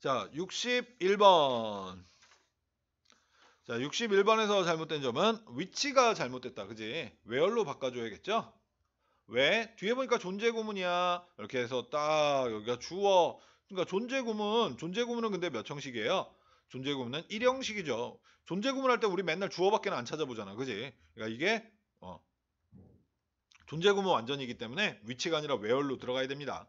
자, 61번. 자, 61번에서 잘못된 점은 위치가 잘못됐다. 그지? w h 로 바꿔줘야겠죠? 왜? 뒤에 보니까 존재구문이야 이렇게 해서 딱 여기가 주어. 그러니까 존재구문 존재고문은 근데 몇 형식이에요? 존재구문은 1형식이죠. 존재구문할 때 우리 맨날 주어밖에 안 찾아보잖아. 그지? 그러니까 이게 어, 존재구문 완전이기 때문에 위치가 아니라 w h 로 들어가야 됩니다.